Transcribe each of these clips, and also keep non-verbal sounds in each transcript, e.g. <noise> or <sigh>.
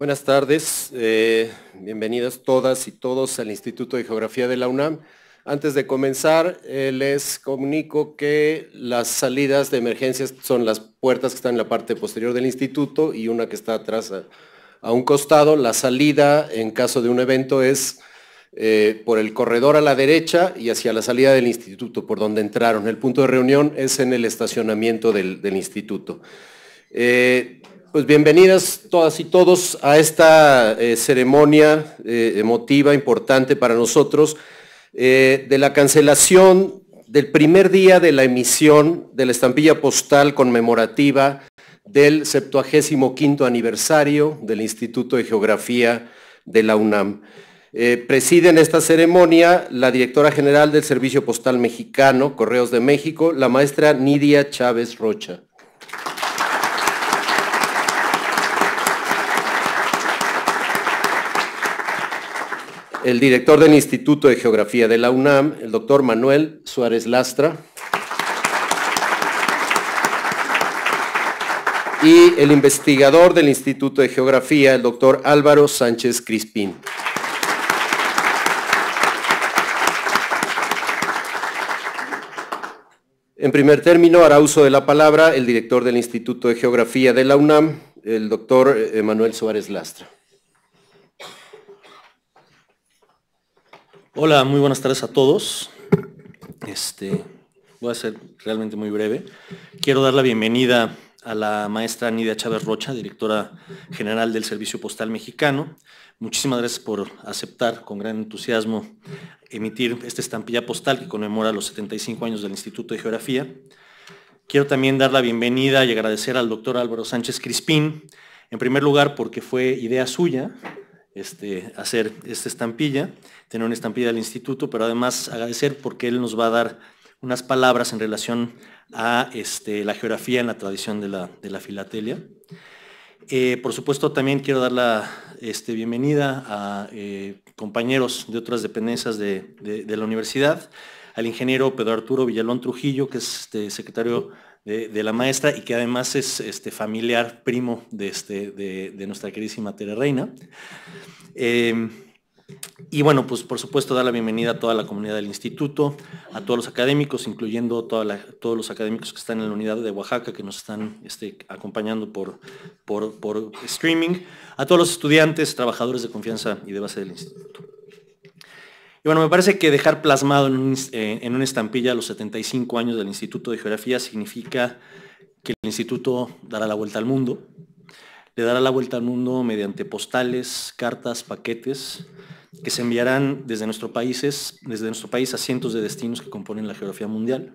Buenas tardes, eh, bienvenidas todas y todos al Instituto de Geografía de la UNAM. Antes de comenzar, eh, les comunico que las salidas de emergencias son las puertas que están en la parte posterior del instituto y una que está atrás a, un costado. La salida en caso de un evento es eh, por el corredor a la derecha y hacia la salida del instituto, por donde entraron. El punto de reunión es en el estacionamiento del, instituto. Pues bienvenidas todas y todos a esta eh, ceremonia eh, emotiva importante para nosotros eh, de la cancelación del primer día de la emisión de la estampilla postal conmemorativa del 75 aniversario del Instituto de Geografía de la UNAM. Preside en esta ceremonia la directora general del Servicio Postal Mexicano, Correos de México, la maestra Nidia Chávez Rocha. el director del Instituto de Geografía de la UNAM, el doctor Manuel Suárez Lastra, y el investigador del Instituto de Geografía, el doctor Álvaro Sánchez Crispín. En primer término, hará uso de la palabra el director del Instituto de Geografía de la UNAM, el doctor eh, Manuel Suárez Lastra. Hola, muy buenas tardes a todos. Este, voy a ser realmente muy breve. Quiero dar la bienvenida a la maestra Nidia Chávez Rocha, directora general del Servicio Postal Mexicano. Muchísimas gracias por aceptar con gran entusiasmo emitir esta estampilla postal que conmemora los 75 años del Instituto de Geografía. Quiero también dar la bienvenida y agradecer al doctor Álvaro Sánchez Crispín, en primer lugar porque fue idea suya este, hacer esta estampilla, tener una estampilla del instituto, pero además agradecer porque él nos va a dar unas palabras en relación a este, la geografía en la tradición de la, filatelia. Eh, por supuesto, también quiero dar la este, bienvenida a eh, compañeros de otras dependencias de, la universidad, al ingeniero Pedro Arturo Villalón Trujillo, que es este, secretario de, la maestra y que además es este, familiar, primo de, este, de, nuestra queridísima Tere Reina. Em, y bueno, pues por supuesto dar la bienvenida a toda la comunidad del instituto, a todos los académicos, incluyendo todos los académicos que están en la unidad de Oaxaca, que nos están este, acompañando por, por, por streaming, a todos los estudiantes, trabajadores de confianza y de base del instituto. Y bueno, me parece que dejar plasmado en, eh, una estampilla los 75 años del Instituto de Geografía significa que el instituto dará la vuelta al mundo. Le dará la vuelta al mundo mediante postales, cartas, paquetes que se enviarán desde nuestro, desde nuestro país a cientos de destinos que componen la geografía mundial.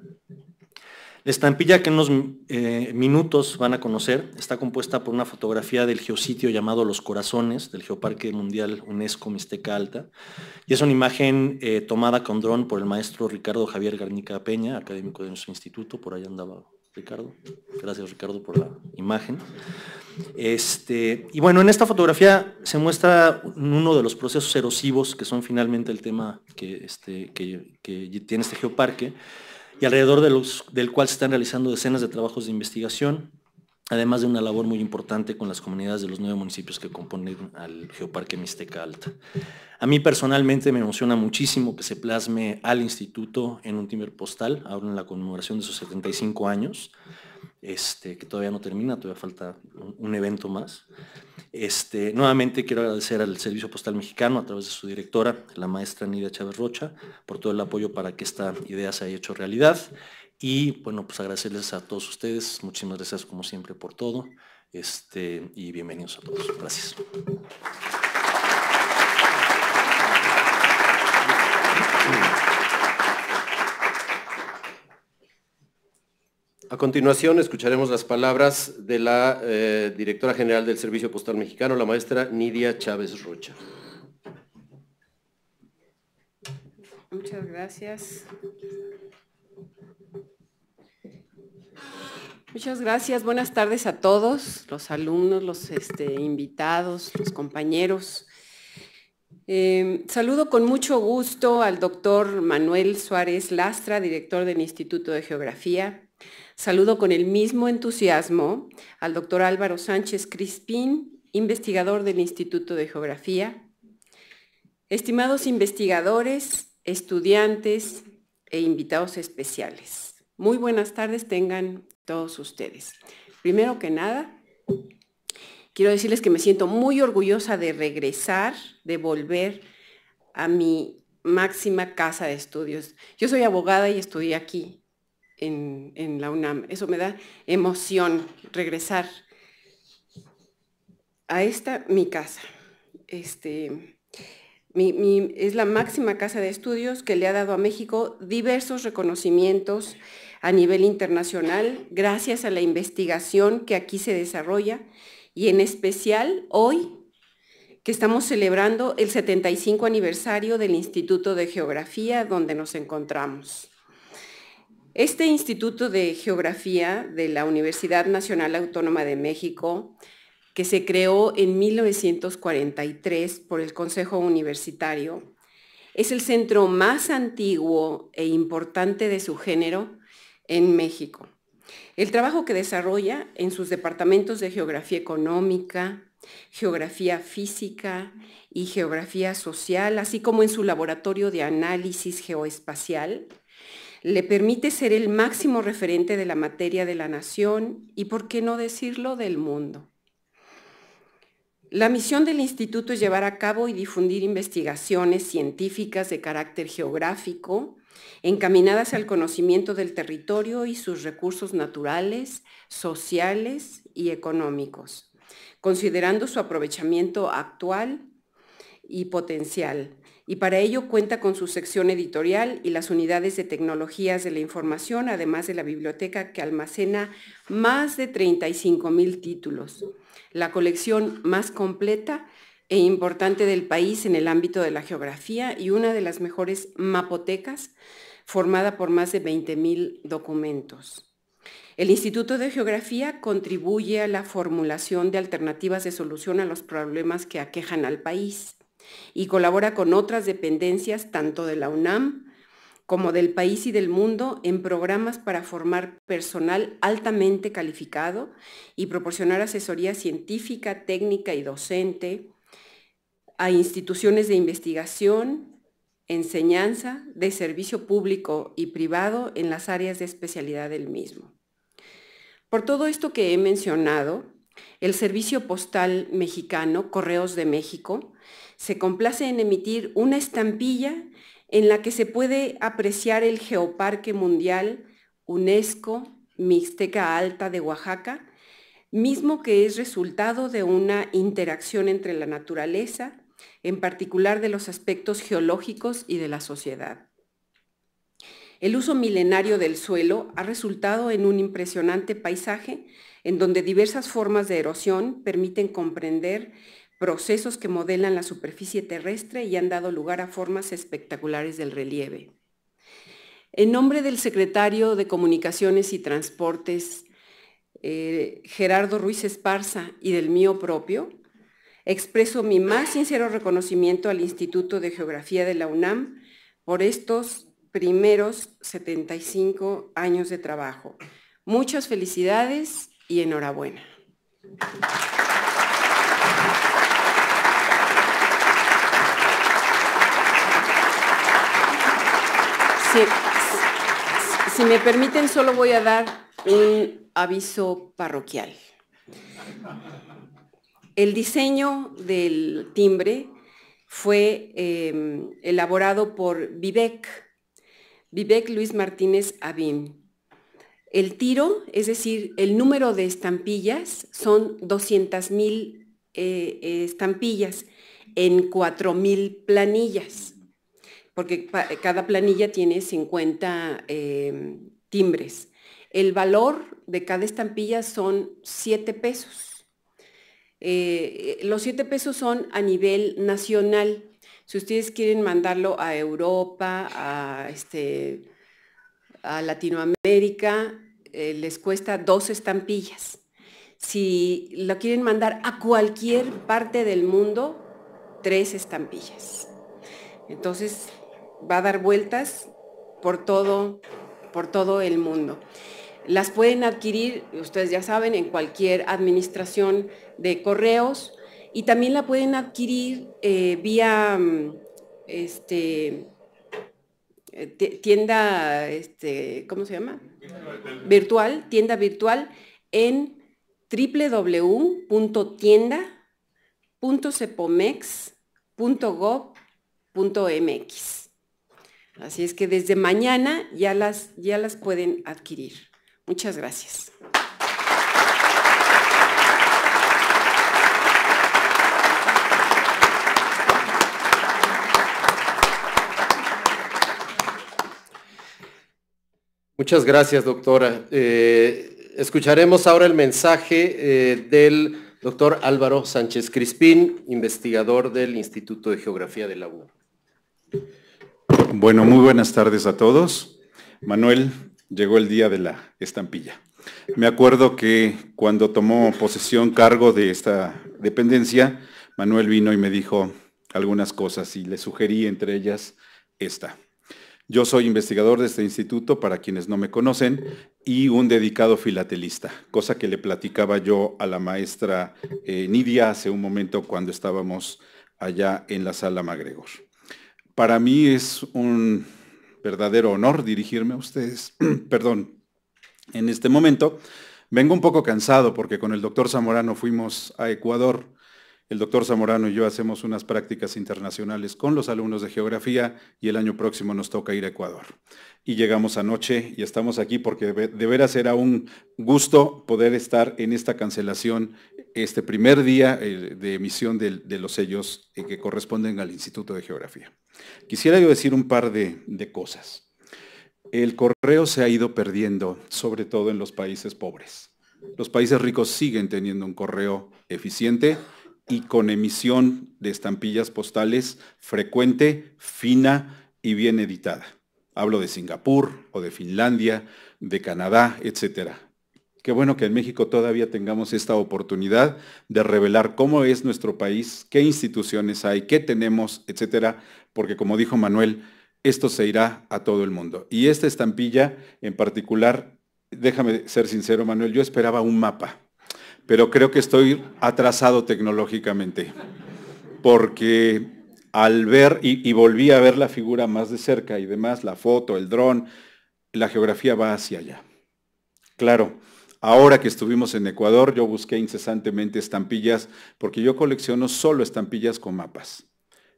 La estampilla que en unos eh, minutos van a conocer está compuesta por una fotografía del geositio llamado Los Corazones del Geoparque Mundial UNESCO Mixteca Alta y es una imagen eh, tomada con dron por el maestro Ricardo Javier Garnica Peña, académico de nuestro instituto, por ahí andaba Ricardo. Gracias Ricardo por la imagen. Este, y bueno, en esta fotografía se muestra uno de los procesos erosivos que son finalmente el tema que, este, que tiene este geoparque y alrededor del cual se están realizando decenas de trabajos de investigación, además de una labor muy importante con las comunidades de los nueve municipios que componen al Geoparque Mixteca Alta. A mí personalmente me emociona muchísimo que se plasme al instituto en un timbre postal, ahora en la conmemoración de sus 75 años, este, que todavía no termina, todavía falta un, evento más. Este, nuevamente quiero agradecer al Servicio Postal Mexicano a través de su directora, la maestra Nidia Chávez Rocha, por todo el apoyo para que esta idea se haya hecho realidad. Y bueno, pues agradecerles a todos ustedes, muchísimas gracias como siempre por todo este, y bienvenidos a todos. Gracias. A continuación escucharemos las palabras de la eh, directora general del Servicio Postal Mexicano, la maestra Nidia Chávez Rocha. Muchas gracias. Muchas gracias. Buenas tardes a todos, los alumnos, los este, invitados, los compañeros. Em, saludo con mucho gusto al doctor Manuel Suárez Lastra, director del Instituto de Geografía. Saludo con el mismo entusiasmo al doctor Álvaro Sánchez Crispín, investigador del Instituto de Geografía. Estimados investigadores, estudiantes e invitados especiales, muy buenas tardes tengan todos ustedes. Primero que nada, Quiero decirles que me siento muy orgullosa de regresar, de volver a mi máxima casa de estudios. Yo soy abogada y estudié aquí en, la UNAM. Eso me da emoción regresar a esta mi casa. Este, es la máxima casa de estudios que le ha dado a México diversos reconocimientos a nivel internacional gracias a la investigación que aquí se desarrolla y en especial hoy que estamos celebrando el 75 aniversario del Instituto de Geografía donde nos encontramos. Este Instituto de Geografía de la Universidad Nacional Autónoma de México, que se creó en 1943 por el Consejo Universitario, es el centro más antiguo e importante de su género en México el trabajo que desarrolla en sus departamentos de geografía económica, geografía física y geografía social, así como en su laboratorio de análisis geoespacial, le permite ser el máximo referente de la materia de la nación y, por qué no decirlo, del mundo. La misión del instituto es llevar a cabo y difundir investigaciones científicas de carácter geográfico, encaminadas al conocimiento del territorio y sus recursos naturales, sociales y económicos, considerando su aprovechamiento actual y potencial. Y para ello cuenta con su sección editorial y las unidades de tecnologías de la información, además de la biblioteca que almacena más de 35.000 mil títulos, la colección más completa e importante del país en el ámbito de la geografía y una de las mejores mapotecas formada por más de 20.000 documentos. El Instituto de Geografía contribuye a la formulación de alternativas de solución a los problemas que aquejan al país y colabora con otras dependencias tanto de la UNAM como del país y del mundo en programas para formar personal altamente calificado y proporcionar asesoría científica, técnica y docente a instituciones de investigación, enseñanza, de servicio público y privado en las áreas de especialidad del mismo. Por todo esto que he mencionado, el Servicio Postal Mexicano, Correos de México, se complace en emitir una estampilla en la que se puede apreciar el Geoparque Mundial UNESCO Mixteca Alta de Oaxaca, mismo que es resultado de una interacción entre la naturaleza, en particular de los aspectos geológicos y de la sociedad. El uso milenario del suelo ha resultado en un impresionante paisaje en donde diversas formas de erosión permiten comprender procesos que modelan la superficie terrestre y han dado lugar a formas espectaculares del relieve. En nombre del secretario de Comunicaciones y Transportes, eh, Gerardo Ruiz Esparza, y del mío propio, Expreso mi más sincero reconocimiento al Instituto de Geografía de la UNAM por estos primeros 75 años de trabajo. Muchas felicidades y enhorabuena. Si, me permiten, solo voy a dar un aviso parroquial. El diseño del timbre fue em, elaborado por Vivek, Vivek Luis Martínez Abim. El tiro, es decir, el número de estampillas son 200.000 eh, estampillas en 4.000 planillas, porque cada planilla tiene 50 em, timbres. El valor de cada estampilla son 7 pesos. Eh, los siete pesos son a nivel nacional. Si ustedes quieren mandarlo a Europa, a, este, Latinoamérica, eh, les cuesta dos estampillas. Si lo quieren mandar a cualquier parte del mundo, tres estampillas. Entonces va a dar vueltas por todo el mundo. Las pueden adquirir, ustedes ya saben, en cualquier administración de correos y también la pueden adquirir eh, vía mm, este, eh, tienda, este, ¿cómo se llama? Virtual, tienda virtual en www.tienda.cepomex.gov.mx. Así es que desde mañana ya las, ya las pueden adquirir. Muchas gracias. Muchas gracias, doctora. Eh, escucharemos ahora el mensaje eh, del doctor Álvaro Sánchez Crispín, investigador del Instituto de Geografía de la UNAM. Bueno, muy buenas tardes a todos. Manuel, llegó el día de la estampilla. Me acuerdo que cuando tomó posesión cargo de esta dependencia, Manuel vino y me dijo algunas cosas y le sugerí entre ellas esta. Yo soy investigador de este instituto, para quienes no me conocen, y un dedicado filatelista, cosa que le platicaba yo a la maestra eh, Nidia hace un momento cuando estábamos allá en la sala Magregor. Para mí es un verdadero honor dirigirme a ustedes. <clears throat> Perdón. En este momento vengo un poco cansado porque con el doctor Zamorano fuimos a Ecuador el doctor Zamorano y yo hacemos unas prácticas internacionales con los alumnos de geografía y el año próximo nos toca ir a Ecuador. Y llegamos anoche y estamos aquí porque de veras era un gusto poder estar en esta cancelación este primer día eh, de emisión de, los sellos eh, que corresponden al Instituto de Geografía. Quisiera yo decir un par de cosas. El correo se ha ido perdiendo, sobre todo en los países pobres. Los países ricos siguen teniendo un correo eficiente, y con emisión de estampillas postales frecuente, fina y bien editada. Hablo de Singapur o de Finlandia, de Canadá, etc. Qué bueno que en México todavía tengamos esta oportunidad de revelar cómo es nuestro país, qué instituciones hay, qué tenemos, etc. Porque como dijo Manuel, esto se irá a todo el mundo. Y esta estampilla en particular, déjame ser sincero Manuel, yo esperaba un mapa pero creo que estoy atrasado tecnológicamente, porque al ver, y, volví a ver la figura más de cerca y demás, la foto, el dron, la geografía va hacia allá. Claro, Ahora que estuvimos en Ecuador, yo busqué incesantemente estampillas porque yo colecciono solo estampillas con mapas.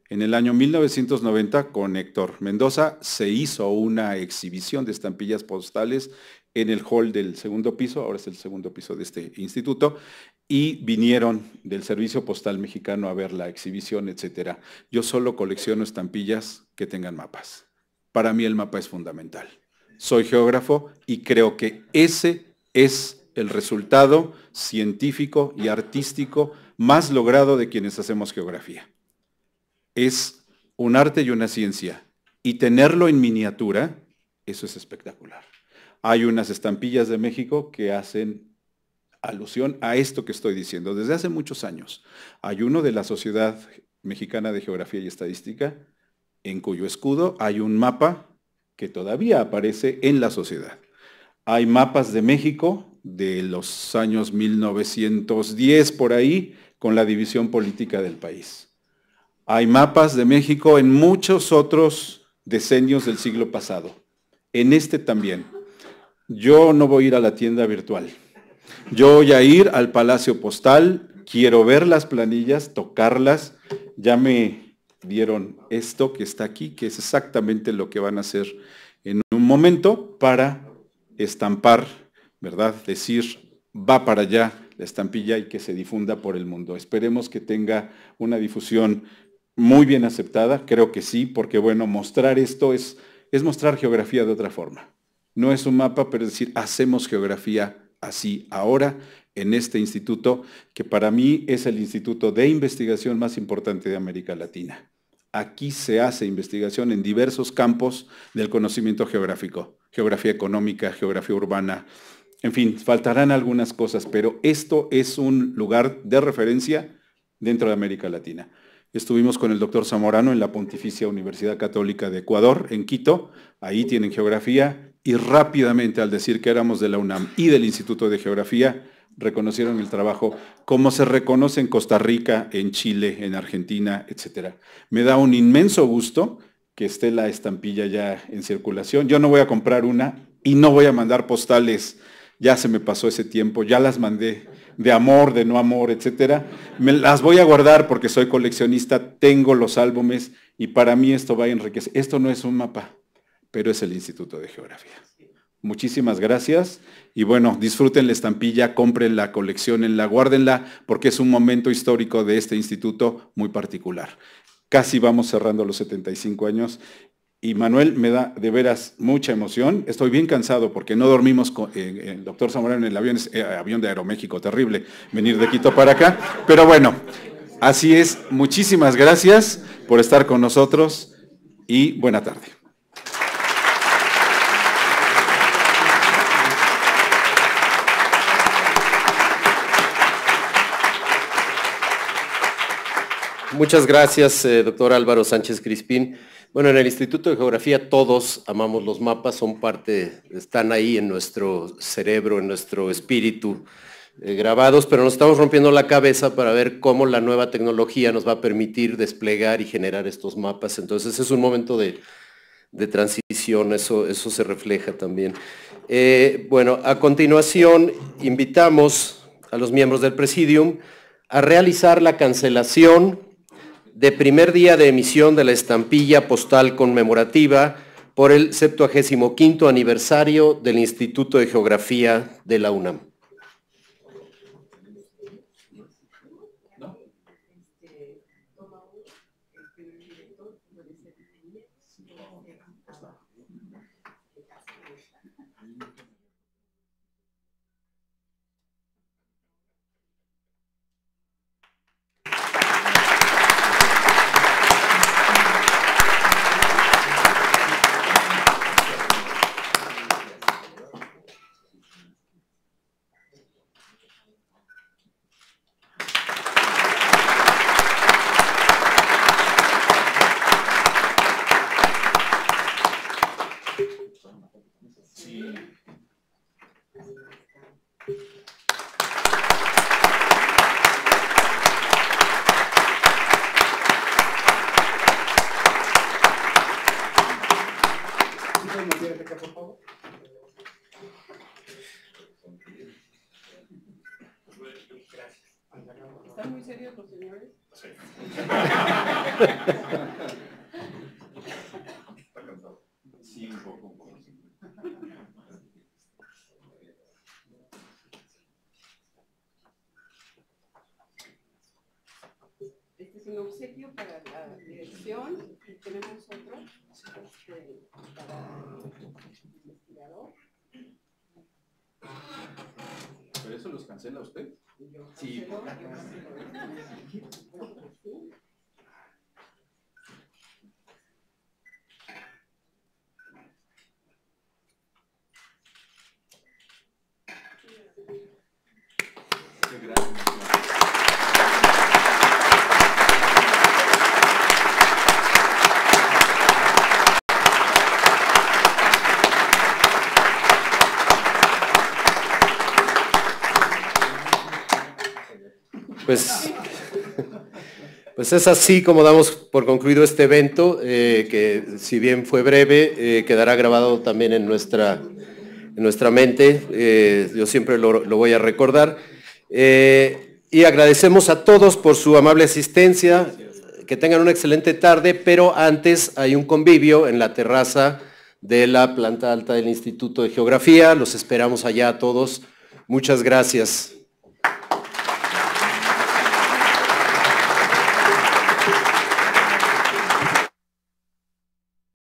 En el año 1990, con Héctor Mendoza, se hizo una exhibición de estampillas postales en el hall del segundo piso, ahora es el segundo piso de este instituto, y vinieron del Servicio Postal Mexicano a ver la exhibición, etc. Yo solo colecciono estampillas que tengan mapas. Para mí el mapa es fundamental. Soy geógrafo y creo que ese es el resultado científico y artístico más logrado de quienes hacemos geografía. Es un arte y una ciencia. Y tenerlo en miniatura, eso es espectacular hay unas estampillas de México que hacen alusión a esto que estoy diciendo desde hace muchos años. Hay uno de la Sociedad Mexicana de Geografía y Estadística, en cuyo escudo hay un mapa que todavía aparece en la sociedad. Hay mapas de México de los años 1910 por ahí, con la división política del país. Hay mapas de México en muchos otros decenios del siglo pasado. En este también yo no voy a ir a la tienda virtual. Yo voy a ir al Palacio Postal, quiero ver las planillas, tocarlas. Ya me dieron esto que está aquí, que es exactamente lo que van a hacer en un momento para estampar, ¿verdad? Decir, va para allá la estampilla y que se difunda por el mundo. Esperemos que tenga una difusión muy bien aceptada, creo que sí, porque bueno, mostrar esto es, es mostrar geografía de otra forma. No es un mapa, pero es decir, hacemos geografía así ahora en este instituto, que para mí es el instituto de investigación más importante de América Latina. Aquí se hace investigación en diversos campos del conocimiento geográfico, geografía económica, geografía urbana, en fin, faltarán algunas cosas, pero esto es un lugar de referencia dentro de América Latina. Estuvimos con el doctor Zamorano en la Pontificia Universidad Católica de Ecuador, en Quito. Ahí tienen geografía, y rápidamente al decir que éramos de la UNAM y del Instituto de Geografía, reconocieron el trabajo, como se reconoce en Costa Rica, en Chile, en Argentina, etc. Me da un inmenso gusto que esté la estampilla ya en circulación. Yo no voy a comprar una y no voy a mandar postales. Ya se me pasó ese tiempo, ya las mandé de amor, de no amor, etc. Me las voy a guardar porque soy coleccionista, tengo los álbumes y para mí esto va a enriquecer. Esto no es un mapa, pero es el Instituto de Geografía. Muchísimas gracias y bueno, disfruten la estampilla, compren la, colección, la guárdenla, porque es un momento histórico de este instituto muy particular. Casi vamos cerrando los 75 años y Manuel, me da de veras mucha emoción. Estoy bien cansado porque no dormimos con eh, eh, el doctor Zamorano en el avión, es eh, avión de Aeroméxico, terrible venir de Quito para acá. Pero bueno, así es. Muchísimas gracias por estar con nosotros y buena tarde. Muchas gracias, eh, doctor Álvaro Sánchez Crispín. Bueno, en el Instituto de Geografía todos amamos los mapas, son parte, están ahí en nuestro cerebro, en nuestro espíritu eh, grabados, pero nos estamos rompiendo la cabeza para ver cómo la nueva tecnología nos va a permitir desplegar y generar estos mapas. Entonces es un momento de, transición, eso, se refleja también. Eh, bueno, a continuación invitamos a los miembros del Presidium a realizar la cancelación de primer día de emisión de la estampilla postal conmemorativa por el 75 aniversario del Instituto de Geografía de la UNAM. ¿Pero eso los cancela usted? sí. Pues, pues es así como damos por concluido este evento, eh, que si bien fue breve, eh, quedará grabado también en nuestra, en nuestra mente. Eh, yo siempre lo, lo, voy a recordar. y agradecemos a todos por su amable asistencia. Que tengan una excelente tarde, pero antes hay un convivio en la terraza de la planta alta del Instituto de Geografía. Los esperamos allá a todos. Muchas gracias.